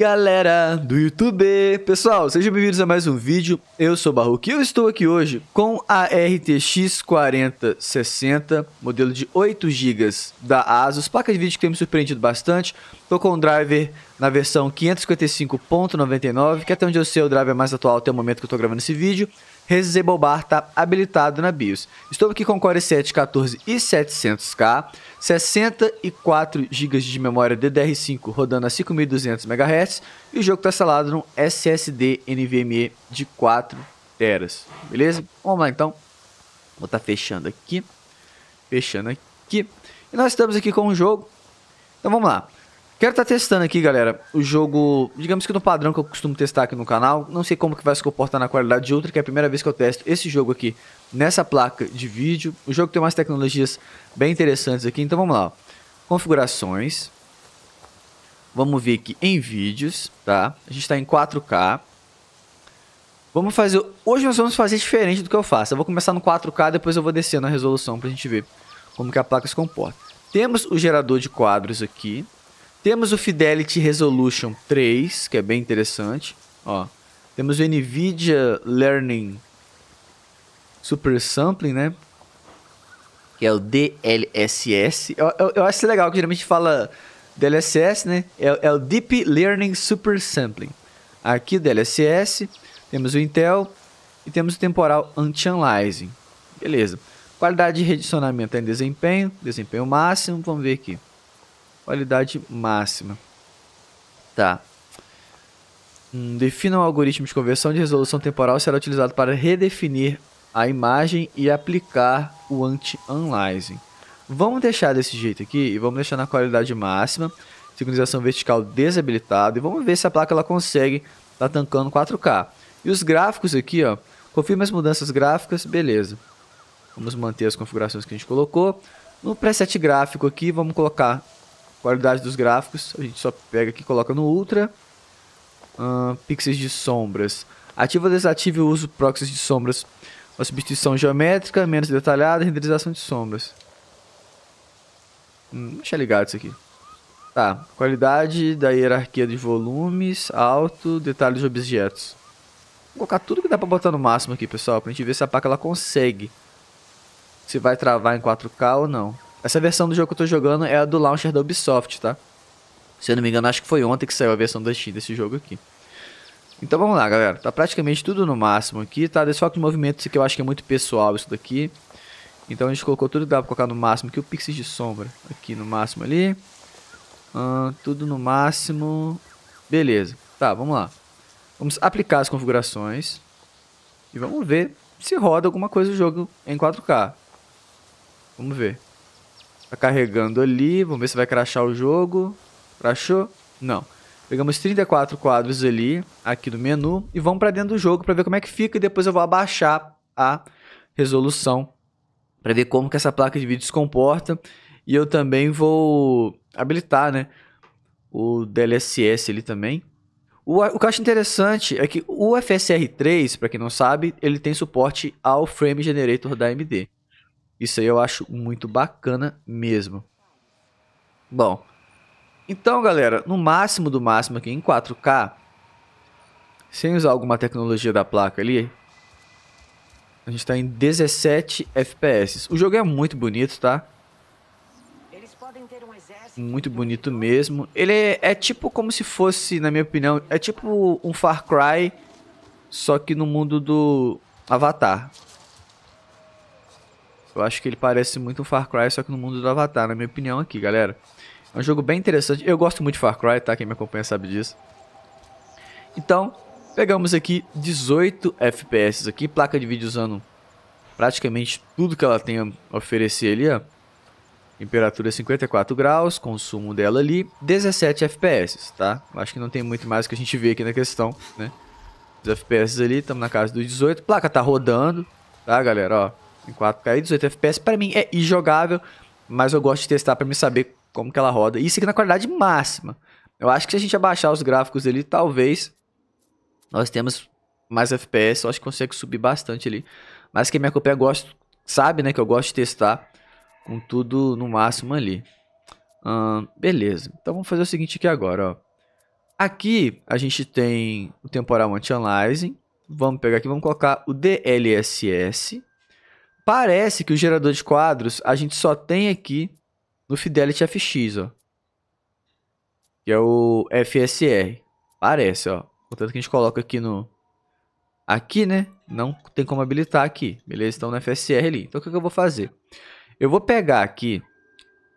Galera do YouTube, pessoal, sejam bem-vindos a mais um vídeo. Eu sou o Barroque e eu estou aqui hoje com a RTX 4060, modelo de 8 GB da ASUS, placa de vídeo que tem me surpreendido bastante. Estou com o driver na versão 555.99, que até onde eu sei é o driver mais atual até o momento que eu estou gravando esse vídeo. Resebolbar está habilitado na BIOS. Estou aqui com Core i7 700 k 64 GB de memória DDR5 rodando a 5200 MHz e o jogo está instalado num SSD NVMe de 4 TB. Beleza? Vamos lá então. Vou estar tá fechando aqui. Fechando aqui. E nós estamos aqui com o jogo. Então vamos lá. Quero estar tá testando aqui, galera, o jogo, digamos que no padrão que eu costumo testar aqui no canal. Não sei como que vai se comportar na qualidade de outra, que é a primeira vez que eu testo esse jogo aqui nessa placa de vídeo. O jogo tem umas tecnologias bem interessantes aqui, então vamos lá. Configurações. Vamos ver aqui em vídeos, tá? A gente está em 4K. Vamos fazer... Hoje nós vamos fazer diferente do que eu faço. Eu vou começar no 4K, depois eu vou descer na resolução para a gente ver como que a placa se comporta. Temos o gerador de quadros aqui, temos o Fidelity Resolution 3, que é bem interessante. Ó, temos o NVIDIA Learning Super Sampling, né? Que é o DLSS. Eu, eu, eu acho legal que geralmente fala DLSS, né? É, é o Deep Learning Super Sampling. Aqui DLSS, temos o Intel e temos o temporal anti-analyzing. Beleza. Qualidade de redicionamento em desempenho, desempenho máximo, vamos ver aqui qualidade máxima. Tá. Hum, defina um algoritmo de conversão de resolução temporal será utilizado para redefinir a imagem e aplicar o anti-analyzing. Vamos deixar desse jeito aqui e vamos deixar na qualidade máxima, sincronização vertical desabilitada e vamos ver se a placa ela consegue tá tancando 4K. E os gráficos aqui, ó, confirma as mudanças gráficas, beleza. Vamos manter as configurações que a gente colocou. No preset gráfico aqui, vamos colocar Qualidade dos gráficos, a gente só pega aqui e coloca no Ultra. Uh, pixels de sombras. Ativa ou desative o uso proxies de sombras. Uma substituição geométrica, menos detalhada, renderização de sombras. Hum, deixa ligado isso aqui. Tá, qualidade da hierarquia de volumes, alto, detalhes de objetos. Vou colocar tudo que dá pra botar no máximo aqui, pessoal, pra gente ver se a placa ela consegue. Se vai travar em 4K ou não. Essa versão do jogo que eu tô jogando é a do launcher da Ubisoft, tá? Se eu não me engano, acho que foi ontem que saiu a versão da Steam desse jogo aqui. Então vamos lá, galera. Tá praticamente tudo no máximo aqui, tá? Desfoque de movimentos que eu acho que é muito pessoal isso daqui. Então a gente colocou tudo dá pra colocar no máximo aqui. O pixel de sombra aqui no máximo ali. Uh, tudo no máximo. Beleza. Tá, vamos lá. Vamos aplicar as configurações. E vamos ver se roda alguma coisa o jogo em 4K. Vamos ver. Tá carregando ali. Vamos ver se vai crachar o jogo. Crachou? Não. Pegamos 34 quadros ali, aqui do menu, e vamos para dentro do jogo para ver como é que fica. E depois eu vou abaixar a resolução para ver como que essa placa de vídeo se comporta. E eu também vou habilitar, né? O DLSS ali também. O, o que eu acho interessante é que o FSR3, para quem não sabe, ele tem suporte ao Frame Generator da AMD. Isso aí eu acho muito bacana mesmo. Bom, então galera, no máximo do máximo aqui em 4K, sem usar alguma tecnologia da placa ali, a gente está em 17 FPS. O jogo é muito bonito, tá? Muito bonito mesmo. Ele é, é, tipo como se fosse, na minha opinião, é tipo um Far Cry, só que no mundo do Avatar. Eu acho que ele parece muito um Far Cry, só que no mundo do Avatar, na minha opinião aqui, galera. É um jogo bem interessante. Eu gosto muito de Far Cry, tá? Quem me acompanha sabe disso. Então, pegamos aqui 18 FPS aqui, placa de vídeo usando praticamente tudo que ela tem a oferecer ali, ó. Temperatura 54 graus, consumo dela ali, 17 FPS, tá? Acho que não tem muito mais que a gente vê aqui na questão, né? Os FPS ali, estamos na casa dos 18. Placa tá rodando, tá, galera? Ó, em 4K e 18 FPS, para mim é injogável, mas eu gosto de testar para me saber como que ela roda. E isso aqui na qualidade máxima. Eu acho que se a gente abaixar os gráficos dele, talvez nós temos mais FPS, eu acho que consegue subir bastante ali. Mas quem me acompanha gosta, sabe, né, que eu gosto de testar com tudo no máximo ali. Hum, beleza, então vamos fazer o seguinte aqui agora, ó. Aqui a gente tem o temporal anti analyzing Vamos pegar aqui, vamos colocar o DLSS. Parece que o gerador de quadros a gente só tem aqui no Fidelity FX, ó. Que é o FSR. Parece, ó. Portanto que a gente coloca aqui no... Aqui, né? Não tem como habilitar aqui. Beleza? Então no FSR ali. Então o que, que eu vou fazer? Eu vou pegar aqui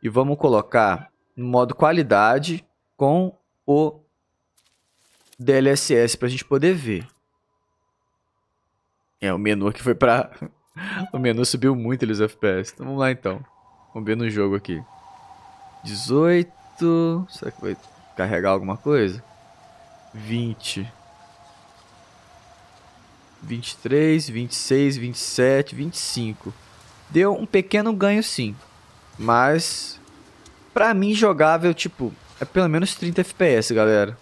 e vamos colocar no modo qualidade com o DLSS para a gente poder ver. É o menu que foi para o menu subiu muito eles os FPS. Então vamos lá então. Vamos ver no jogo aqui. 18. Será que vai carregar alguma coisa? 20. 23, 26, 27, 25. Deu um pequeno ganho sim. Mas pra mim jogável, tipo, é pelo menos 30 FPS, galera.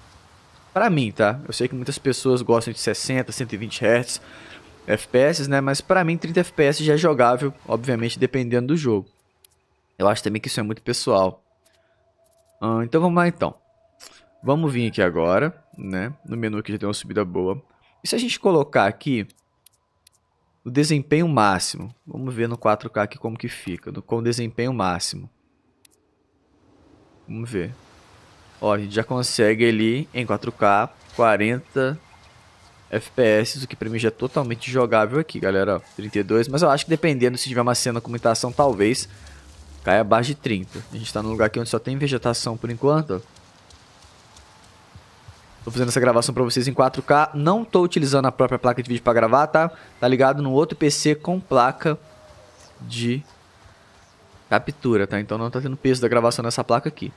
Pra mim, tá? Eu sei que muitas pessoas gostam de 60, 120 Hz, FPS, né? Mas para mim 30 FPS já é jogável, obviamente dependendo do jogo. Eu acho também que isso é muito pessoal. Ah, então vamos lá então. Vamos vir aqui agora, né? No menu que já tem uma subida boa. E se a gente colocar aqui o desempenho máximo? Vamos ver no 4K aqui como que fica, no, com desempenho máximo. Vamos ver. Ó, a gente já consegue ali em 4K 40 FPS, o que pra mim já é totalmente jogável aqui, galera. 32, mas eu acho que dependendo se tiver uma cena com muita ação, talvez caia abaixo de 30. A gente tá num lugar aqui onde só tem vegetação por enquanto. Tô fazendo essa gravação pra vocês em 4K. Não tô utilizando a própria placa de vídeo pra gravar, tá? Tá ligado no outro PC com placa de captura, tá? Então não tá tendo peso da gravação nessa placa aqui.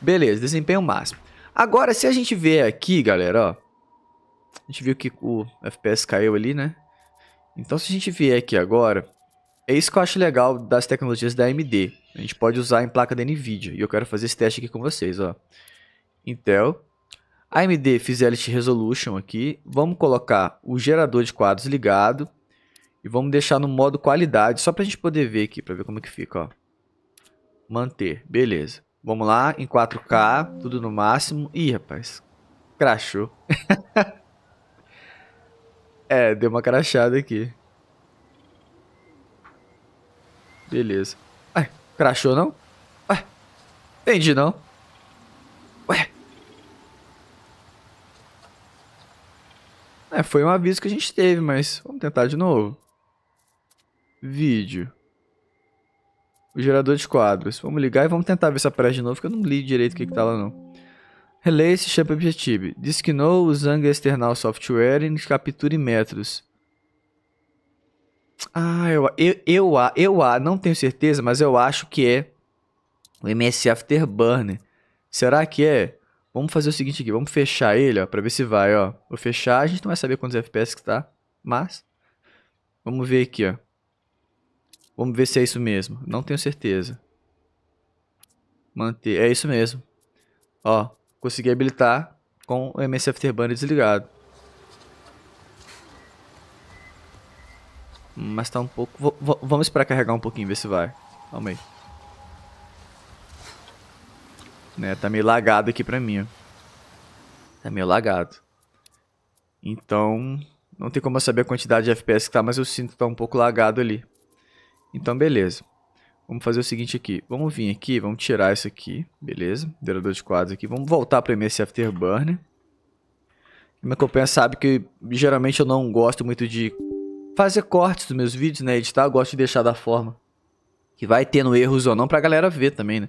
Beleza, desempenho máximo. Agora, se a gente ver aqui, galera, ó. A gente viu que o FPS caiu ali, né? Então se a gente vier aqui agora, é isso que eu acho legal das tecnologias da AMD. A gente pode usar em placa da NVIDIA, e eu quero fazer esse teste aqui com vocês, ó. Intel, AMD Fidelity Resolution aqui, vamos colocar o gerador de quadros ligado, e vamos deixar no modo qualidade, só para a gente poder ver aqui, para ver como que fica, ó. Manter, beleza. Vamos lá, em 4K, tudo no máximo. Ih, rapaz, crashou. É, deu uma crachada aqui. Beleza. Ai, crachou não? Ai, entendi não. Ué. É, foi um aviso que a gente teve, mas vamos tentar de novo. Vídeo. O gerador de quadros. Vamos ligar e vamos tentar ver essa aparece de novo, porque eu não li direito o que, que tá lá não. RelaySystem Objective diz que no usando external software e capture metros. Ah, eu, eu, eu, eu, não tenho certeza, mas eu acho que é o MS Afterburner. Será que é? Vamos fazer o seguinte aqui, vamos fechar ele, ó, pra ver se vai, ó. Vou fechar, a gente não vai saber quantos FPS que tá, mas... Vamos ver aqui, ó. Vamos ver se é isso mesmo. Não tenho certeza. Manter, é isso mesmo. Ó, consegui habilitar com o MS Afterburner desligado. Mas tá um pouco... V vamos esperar carregar um pouquinho, ver se vai. Calma aí. Né, tá meio lagado aqui pra mim, Tá meio lagado. Então, não tem como eu saber a quantidade de FPS que tá, mas eu sinto que tá um pouco lagado ali. Então, beleza. Vamos fazer o seguinte aqui. Vamos vir aqui, vamos tirar isso aqui, beleza? Gerador de quadros aqui. Vamos voltar para o MS Afterburner. Minha companhia é sabe que geralmente eu não gosto muito de fazer cortes dos meus vídeos, né? Editar, eu gosto de deixar da forma que vai tendo erros ou não para a galera ver também, né?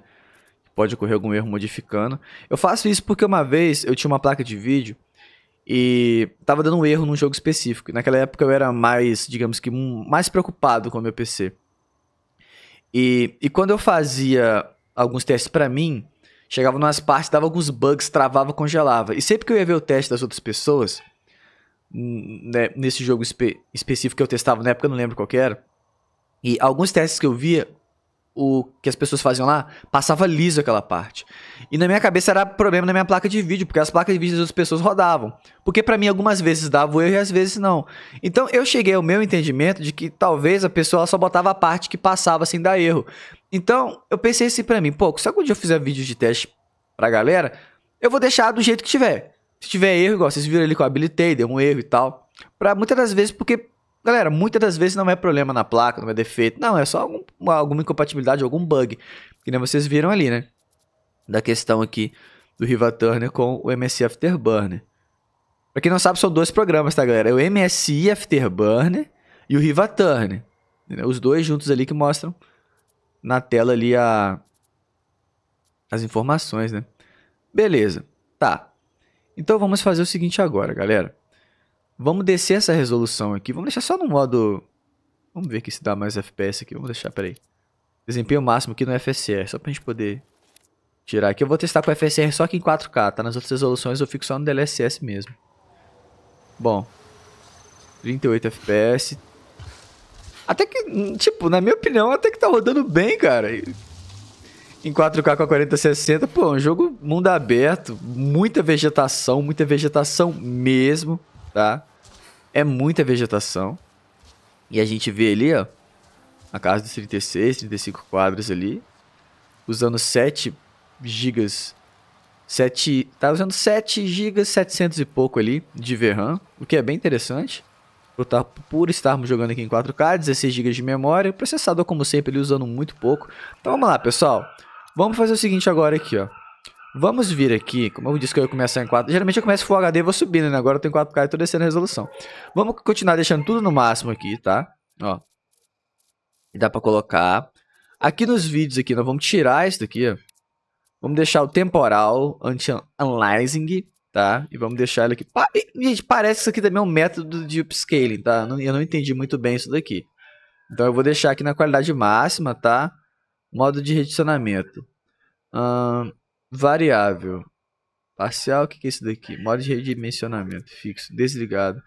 Pode ocorrer algum erro modificando. Eu faço isso porque uma vez eu tinha uma placa de vídeo e tava dando um erro num jogo específico. Naquela época eu era mais, digamos que, hum, mais preocupado com o meu PC. E, e quando eu fazia alguns testes para mim, chegava nas partes, dava alguns bugs, travava, congelava. E sempre que eu ia ver o teste das outras pessoas, né, nesse jogo espe específico que eu testava na época, eu não lembro qual era, e alguns testes que eu via, o que as pessoas faziam lá, passava liso aquela parte. E na minha cabeça era problema na minha placa de vídeo, porque as placas de vídeo das outras pessoas rodavam. Porque para mim algumas vezes dava o erro e às vezes não. Então eu cheguei ao meu entendimento de que talvez a pessoa só botava a parte que passava sem dar erro. Então eu pensei assim para mim, pô, se algum dia eu fizer vídeo de teste pra galera, eu vou deixar do jeito que tiver. Se tiver erro, igual vocês viram ali que eu habilitei, deu um erro e tal. Pra muitas das vezes, porque Galera, muitas das vezes não é problema na placa, não é defeito, não, é só algum, alguma incompatibilidade, algum bug. Que nem vocês viram ali, né? Da questão aqui do Riva Turner com o MSI Afterburner. Pra quem não sabe, são dois programas, tá, galera? É o MSI Afterburner e o Riva Turner. Os dois juntos ali que mostram na tela ali a... as informações, né? Beleza, tá. Então vamos fazer o seguinte agora, galera. Vamos descer essa resolução aqui. Vamos deixar só no modo... Vamos ver aqui se dá mais FPS aqui. Vamos deixar, peraí. Desempenho máximo aqui no FSR, só pra gente poder tirar aqui. Eu vou testar com o FSR só aqui em 4K, tá? Nas outras resoluções eu fico só no DLSS mesmo. Bom. 38 FPS. Até que, hum, tipo, na minha opinião, até que tá rodando bem, cara. Em 4K com a 4060, pô, é um jogo mundo aberto, muita vegetação, muita vegetação mesmo tá? É muita vegetação. E a gente vê ali, ó, a casa dos 36, 35 quadros ali, usando 7 gigas 7, tá usando 7 GB 700 e pouco ali de VRAM, o que é bem interessante. Por, por estarmos jogando aqui em 4K, 16 GB de memória, processador como sempre ele usando muito pouco. Então vamos lá, pessoal. Vamos fazer o seguinte agora aqui, ó. Vamos vir aqui, como eu disse que eu ia começar em 4, geralmente eu começo Full HD e vou subindo, né? Agora eu tenho 4K e tô descendo a resolução. Vamos continuar deixando tudo no máximo aqui, tá? Ó. E dá pra colocar. Aqui nos vídeos aqui, nós vamos tirar isso daqui, ó. Vamos deixar o temporal anti-analyzing, tá? E vamos deixar ele aqui. Pa e, gente, parece que isso aqui também é um método de upscaling, tá? Eu não entendi muito bem isso daqui. Então eu vou deixar aqui na qualidade máxima, tá? Modo de redicionamento. Ahn... Variável. Parcial, o que, que é isso daqui? Modo de redimensionamento fixo, desligado.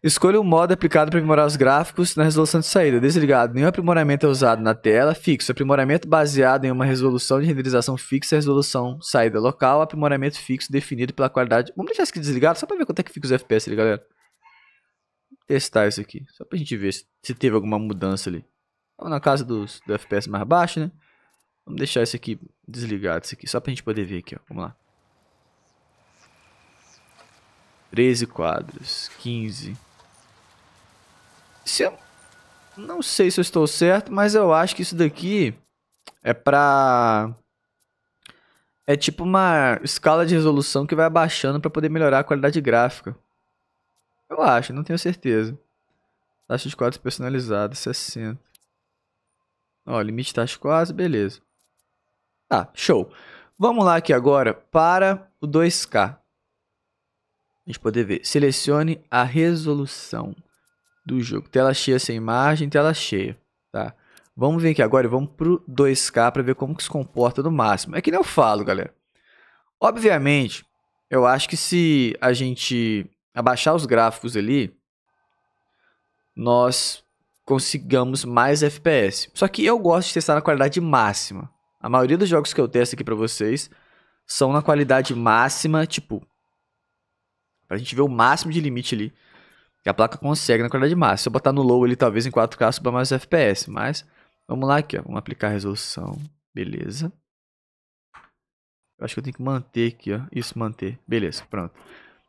Escolha o um modo aplicado para aprimorar os gráficos na resolução de saída. Desligado, nenhum aprimoramento é usado na tela. Fixo, aprimoramento baseado em uma resolução de renderização fixa, resolução saída local, aprimoramento fixo definido pela qualidade. Vamos deixar isso aqui desligado só para ver quanto é que fica os FPS ali, galera. testar isso aqui, só para a gente ver se, teve alguma mudança ali. Então, na casa dos, do FPS mais baixo, né? Vamos deixar esse aqui desligado, esse aqui, só pra gente poder ver aqui, ó. Vamos lá. 13 quadros, 15. Se eu... Não sei se eu estou certo, mas eu acho que isso daqui é pra... É tipo uma escala de resolução que vai abaixando para poder melhorar a qualidade gráfica. Eu acho, não tenho certeza. Taxa de quadros personalizada, 60. Ó, limite de taxa de quadros, beleza. Tá, show. Vamos lá aqui agora para o 2K. A gente poder ver. Selecione a resolução do jogo. Tela cheia sem imagem, tela cheia, tá? Vamos ver aqui agora e vamos pro 2K para ver como que se comporta no máximo. É que nem eu falo, galera. Obviamente, eu acho que se a gente abaixar os gráficos ali, nós consigamos mais FPS. Só que eu gosto de testar na qualidade máxima, a maioria dos jogos que eu testo aqui para vocês são na qualidade máxima, tipo, pra gente ver o máximo de limite ali que a placa consegue na qualidade máxima. Se eu botar no low ele talvez em 4K suba mais FPS, mas vamos lá aqui, ó, vamos aplicar a resolução. Beleza. Eu acho que eu tenho que manter aqui, ó. Isso, manter. Beleza, pronto.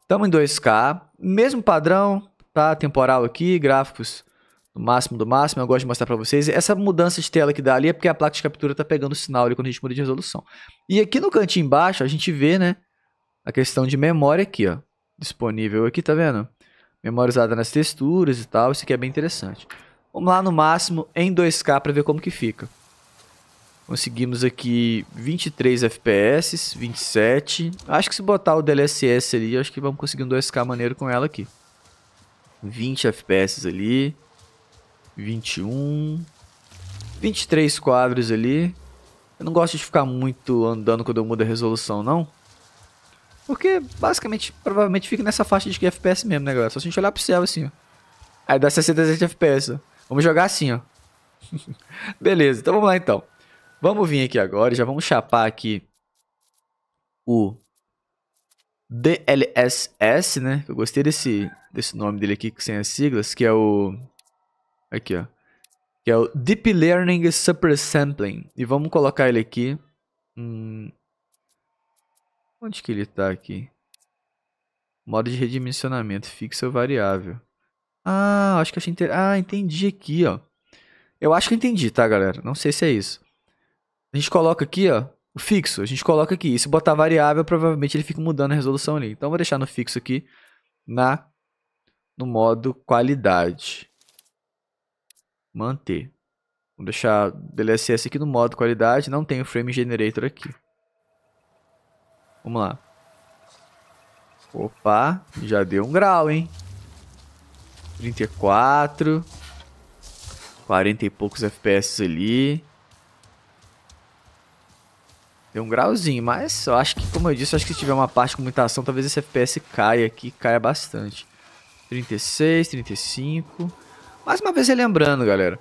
Tamo em 2K, mesmo padrão, tá? Temporal aqui, gráficos no máximo do máximo, eu gosto de mostrar para vocês. Essa mudança de tela que dá ali é porque a placa de captura está pegando o sinal ali quando a gente muda de resolução. E aqui no cantinho embaixo a gente vê, né, a questão de memória aqui, ó, disponível aqui, tá vendo? Memória usada nas texturas e tal, isso aqui é bem interessante. Vamos lá no máximo em 2K para ver como que fica. Conseguimos aqui 23 FPS, 27. Acho que se botar o DLSS ali, acho que vamos conseguir um 2K maneiro com ela aqui. 20 FPS ali. 21, 23 quadros ali. Eu não gosto de ficar muito andando quando eu mudo a resolução, não. Porque, basicamente, provavelmente fica nessa faixa de FPS mesmo, né, galera? Só se a gente olhar pro céu, assim, ó. Aí dá 67 FPS, ó. Vamos jogar assim, ó. Beleza, então vamos lá, então. Vamos vir aqui agora, já vamos chapar aqui o DLSS, né? Eu gostei desse, desse nome dele aqui, que sem as siglas, que é o Aqui, ó. Que é o Deep Learning Super Sampling. E vamos colocar ele aqui. Hum... Onde que ele tá aqui? Modo de redimensionamento, fixo ou variável. Ah, acho que achei inter... Ah, entendi aqui, ó. Eu acho que entendi, tá, galera? Não sei se é isso. A gente coloca aqui, ó, o fixo. A gente coloca aqui. E se botar variável, provavelmente ele fica mudando a resolução ali. Então, vou deixar no fixo aqui, na no modo qualidade manter. Vou deixar DLSS aqui no modo qualidade, não tem o frame generator aqui. Vamos lá. Opa, já deu um grau, hein? 34. 40 e poucos FPS ali. Deu um grauzinho, mas eu acho que, como eu disse, acho que se tiver uma parte com muita ação, talvez esse FPS caia aqui, caia bastante. 36, 35... Mais uma vez relembrando, galera.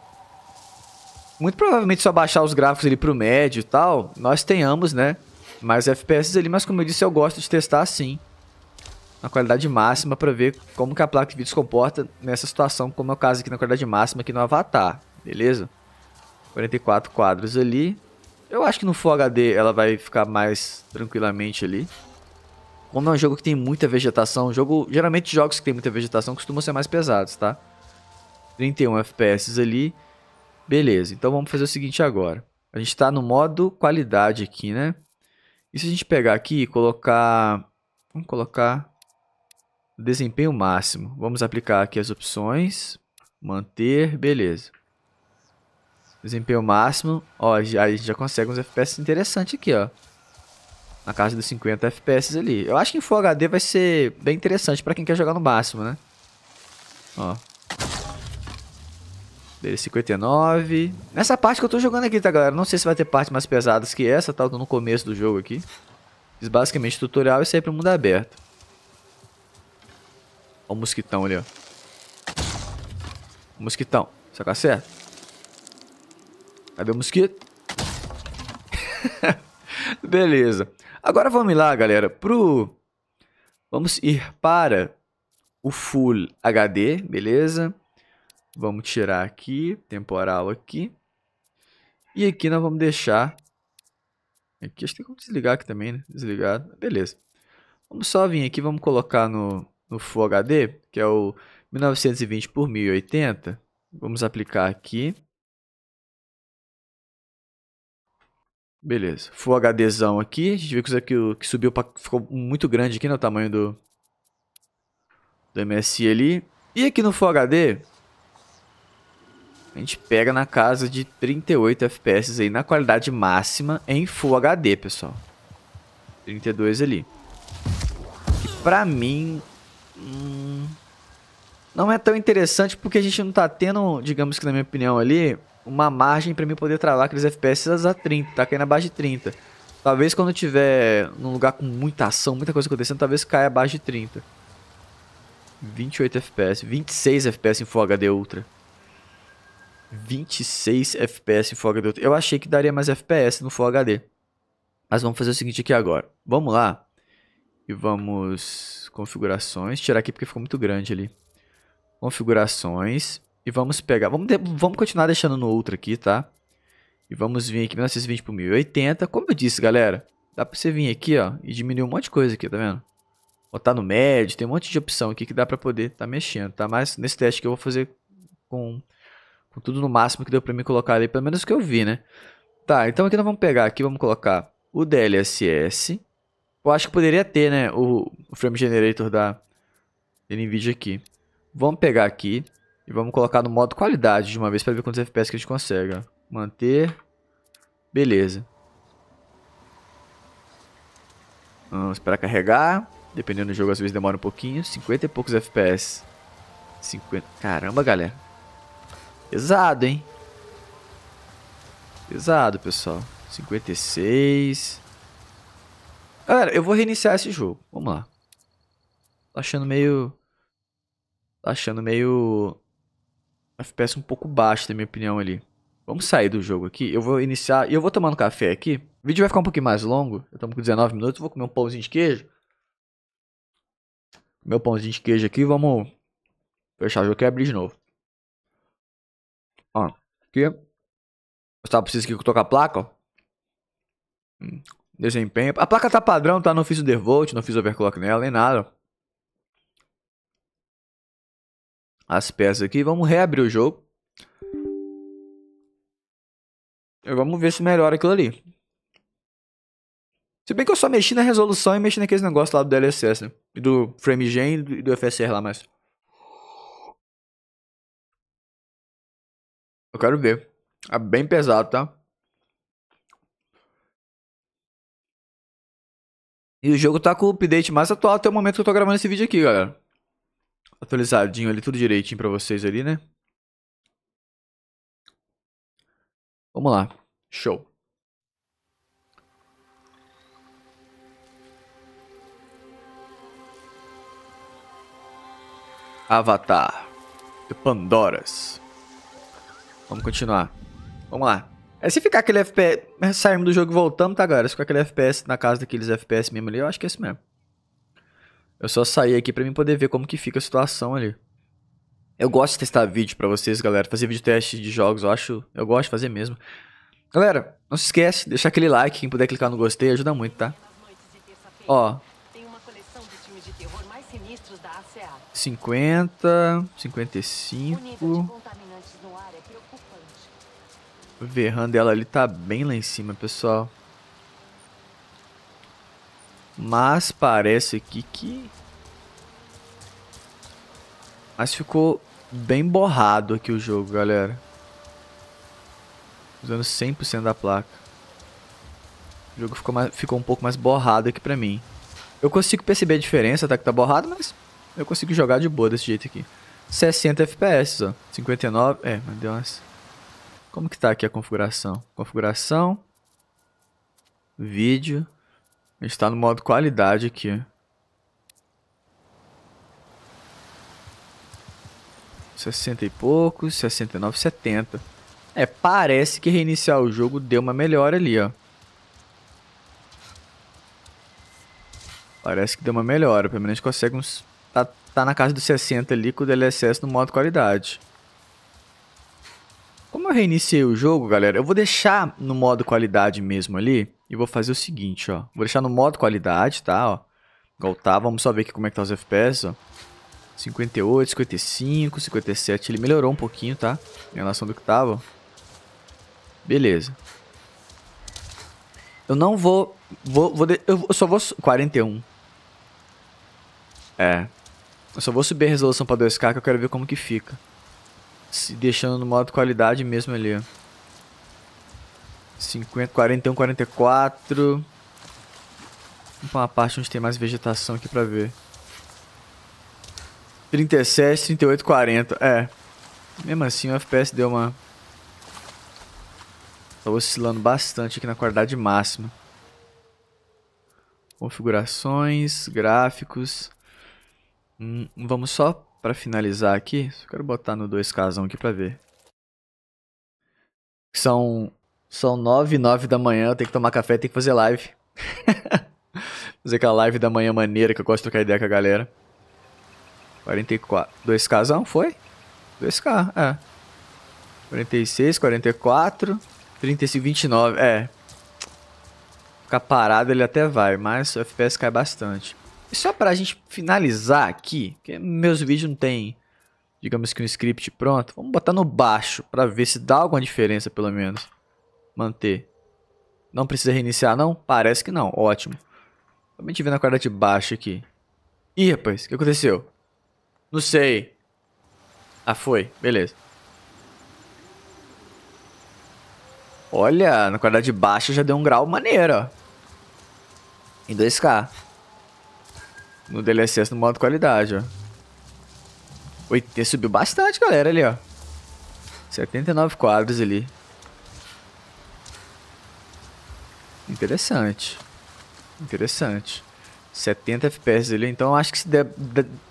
Muito provavelmente se eu abaixar os gráficos ali pro médio e tal, nós tenhamos, né, mais FPS ali, mas como eu disse, eu gosto de testar assim, na qualidade máxima para ver como que a placa de vídeo se comporta nessa situação, como é o caso aqui na qualidade máxima aqui no Avatar, beleza? 44 quadros ali. Eu acho que no Full HD ela vai ficar mais tranquilamente ali. Como é um jogo que tem muita vegetação, jogo geralmente jogos que tem muita vegetação costumam ser mais pesados, tá? 31 FPS ali. Beleza, então vamos fazer o seguinte agora. A gente está no modo qualidade aqui, né? E se a gente pegar aqui e colocar... Vamos colocar desempenho máximo. Vamos aplicar aqui as opções. Manter, beleza. Desempenho máximo. Ó, a gente já consegue uns FPS interessantes aqui, ó. Na casa dos 50 FPS ali. Eu acho que em Full HD vai ser bem interessante para quem quer jogar no máximo, né? Ó, dele 59. Nessa parte que eu tô jogando aqui, tá, galera? Não sei se vai ter partes mais pesadas que essa, tá? Eu tô no começo do jogo aqui. Fiz basicamente tutorial e sempre mundo aberto. Ó o mosquitão ali, ó. O mosquitão. Saca certo? Cadê o mosquito? Beleza. Agora vamos lá, galera, pro... Vamos ir para o Full HD, beleza? Vamos tirar aqui, temporal aqui. E aqui nós vamos deixar... Aqui acho que tem como desligar aqui também, né? Desligado. Beleza. Vamos só vir aqui, vamos colocar no, no Full HD, que é o 1920 por 1080. Vamos aplicar aqui. Beleza. Full HDzão aqui. A gente viu que isso aqui que subiu pra, ficou muito grande aqui no né? tamanho do, do MSI ali. E aqui no Full HD, a gente pega na casa de 38 FPS aí na qualidade máxima em Full HD, pessoal. 32 ali. Que pra mim... Hum, não é tão interessante porque a gente não tá tendo, digamos que na minha opinião ali, uma margem pra mim poder travar aqueles FPS a 30, tá caindo abaixo de 30. Talvez quando eu tiver num lugar com muita ação, muita coisa acontecendo, talvez caia abaixo de 30. 28 FPS, 26 FPS em Full HD Ultra. 26 FPS em Full HD. Eu achei que daria mais FPS no Full HD. Mas vamos fazer o seguinte aqui agora. Vamos lá. E vamos... Configurações. Tirar aqui porque ficou muito grande ali. Configurações. E vamos pegar... Vamos, de... vamos continuar deixando no outro aqui, tá? E vamos vir aqui 1920 por 1080. Como eu disse, galera. Dá pra você vir aqui, ó. E diminuir um monte de coisa aqui, tá vendo? Botar no médio. Tem um monte de opção aqui que dá pra poder tá mexendo, tá? Mas nesse teste que eu vou fazer com com tudo no máximo que deu para mim colocar ali, pelo menos que eu vi, né? Tá, então aqui nós vamos pegar aqui, vamos colocar o DLSS. Eu acho que poderia ter, né, o, frame generator da, NVIDIA aqui. Vamos pegar aqui e vamos colocar no modo qualidade de uma vez para ver quantos FPS que a gente consegue, Manter. Beleza. Vamos esperar carregar. Dependendo do jogo, às vezes demora um pouquinho. 50 e poucos FPS. 50. Caramba, galera. Pesado, hein? Pesado, pessoal. 56. Galera, eu vou reiniciar esse jogo. Vamos lá. Tá achando meio... Tá achando meio... FPS um pouco baixo, na minha opinião, ali. Vamos sair do jogo aqui. Eu vou iniciar... E eu vou tomando café aqui. O vídeo vai ficar um pouquinho mais longo. Eu estamos com 19 minutos. Vou comer um pãozinho de queijo. Meu pãozinho de queijo aqui. Vamos fechar o jogo e abrir de novo. Ó, aqui. Eu só preciso que eu toque a placa, ó. Hum, desempenho. A placa tá padrão, tá? Não fiz o devolt não fiz overclock nela, nem nada. As peças aqui. Vamos reabrir o jogo. E vamos ver se melhora aquilo ali. Se bem que eu só mexi na resolução e mexi naqueles negócios lá do DLSS, né? E do FrameGen e do FSR lá, mas... Eu quero ver. É bem pesado, tá? E o jogo tá com o update mais atual até o momento que eu tô gravando esse vídeo aqui, galera. Atualizadinho ali, tudo direitinho pra vocês ali, né? Vamos lá. Show. Avatar. de Pandoras. Vamos continuar. Vamos lá. É, se ficar aquele FPS... Né, Saímos do jogo e voltamos, tá, galera? Se ficar aquele FPS na casa daqueles FPS mesmo ali, eu acho que é esse mesmo. Eu só saí aqui pra mim poder ver como que fica a situação ali. Eu gosto de testar vídeo pra vocês, galera. Fazer vídeo teste de jogos, eu acho... Eu gosto de fazer mesmo. Galera, não se esquece de deixar aquele like. Quem puder clicar no gostei, ajuda muito, tá? Ó. 50, 55... Verran dela ali tá bem lá em cima, pessoal. Mas parece aqui que... Mas ficou bem borrado aqui o jogo, galera. Usando 100% da placa. O jogo ficou, mais, ficou um pouco mais borrado aqui pra mim. Eu consigo perceber a diferença, tá? Que tá borrado, mas eu consigo jogar de boa desse jeito aqui. 60 FPS, ó. 59... É, mas deu umas... Como que está aqui a configuração? Configuração, vídeo, está no modo qualidade aqui. Sessenta e poucos, 69, 70. É, parece que reiniciar o jogo deu uma melhora ali, ó. Parece que deu uma melhora, pelo menos consegue uns... Tá, tá na casa dos 60 ali com o DLSS no modo qualidade. Como eu reiniciei o jogo, galera, eu vou deixar no modo qualidade mesmo ali. E vou fazer o seguinte, ó. Vou deixar no modo qualidade, tá, ó. Igual tá, vamos só ver aqui como é que tá os FPS, ó. 58, 55, 57, ele melhorou um pouquinho, tá? Em relação do que tava. Beleza. Eu não vou... vou, vou de, eu só vou... 41. É. Eu só vou subir a resolução pra 2K que eu quero ver como que fica. Se deixando no modo qualidade mesmo ali. 50, 41, 44. Vamos pra uma parte onde tem mais vegetação aqui pra ver. 37, 38, 40. É. Mesmo assim, o FPS deu uma... Tá oscilando bastante aqui na qualidade máxima. Configurações, gráficos. Hum, vamos só para finalizar aqui, só quero botar no 2K aqui para ver. São são 9 e 9 da manhã, eu tenho que tomar café, tenho que fazer live. fazer aquela live da manhã maneira que eu gosto de trocar ideia com a galera. 44. 2K foi? 2K, é. 46, 44, 35, 29. É. Ficar parado ele até vai, mas o FPS cai bastante. Só pra gente finalizar aqui, que meus vídeos não tem, digamos que um script pronto, vamos botar no baixo pra ver se dá alguma diferença pelo menos. Manter. Não precisa reiniciar não? Parece que não, ótimo. Também te vendo na quadra de baixo aqui. Ih, rapaz, o que aconteceu? Não sei. Ah, foi. Beleza. Olha, na quadra de baixo já deu um grau maneiro, ó. Em 2K no DLSS no modo qualidade, ó. 80, subiu bastante, galera, ali, ó. 79 quadros ali. Interessante. Interessante. 70 FPS ali, então acho que se der,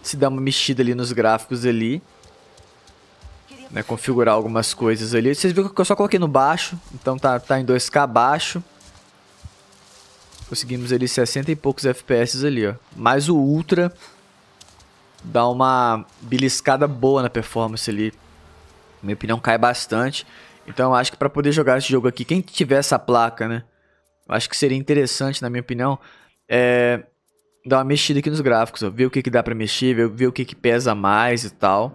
se der uma mexida ali nos gráficos ali, né, configurar algumas coisas ali. Vocês viram que eu só coloquei no baixo, então tá, tá em 2K baixo. Conseguimos ali 60 e poucos FPS ali, ó. Mas o Ultra dá uma beliscada boa na performance ali. Minha opinião cai bastante. Então acho que para poder jogar esse jogo aqui, quem tiver essa placa, né? Acho que seria interessante, na minha opinião, é, dar uma mexida aqui nos gráficos, ó. Ver o que, que dá para mexer, ver, ver o que, que pesa mais e tal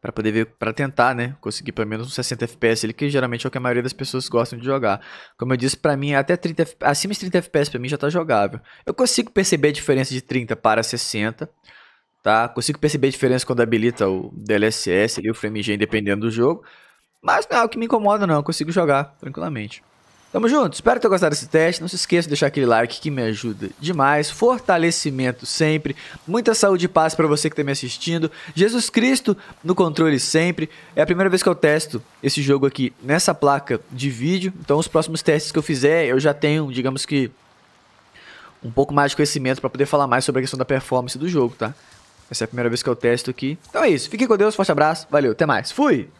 para poder ver, para tentar, né, conseguir pelo menos uns 60 FPS que geralmente é o que a maioria das pessoas gostam de jogar. Como eu disse, para mim até 30 acima de 30 FPS para mim já tá jogável. Eu consigo perceber a diferença de 30 para 60, tá? Consigo perceber a diferença quando habilita o DLSS e o frame gen dependendo do jogo, mas não é o que me incomoda não, eu consigo jogar tranquilamente. Tamo junto, espero que tenha gostado desse teste. Não se esqueça de deixar aquele like que me ajuda demais. Fortalecimento sempre. Muita saúde e paz para você que tá me assistindo. Jesus Cristo no controle sempre. É a primeira vez que eu testo esse jogo aqui nessa placa de vídeo. Então, os próximos testes que eu fizer, eu já tenho, digamos que, um pouco mais de conhecimento para poder falar mais sobre a questão da performance do jogo, tá? Essa é a primeira vez que eu testo aqui. Então é isso. Fique com Deus, forte abraço, valeu, até mais. Fui!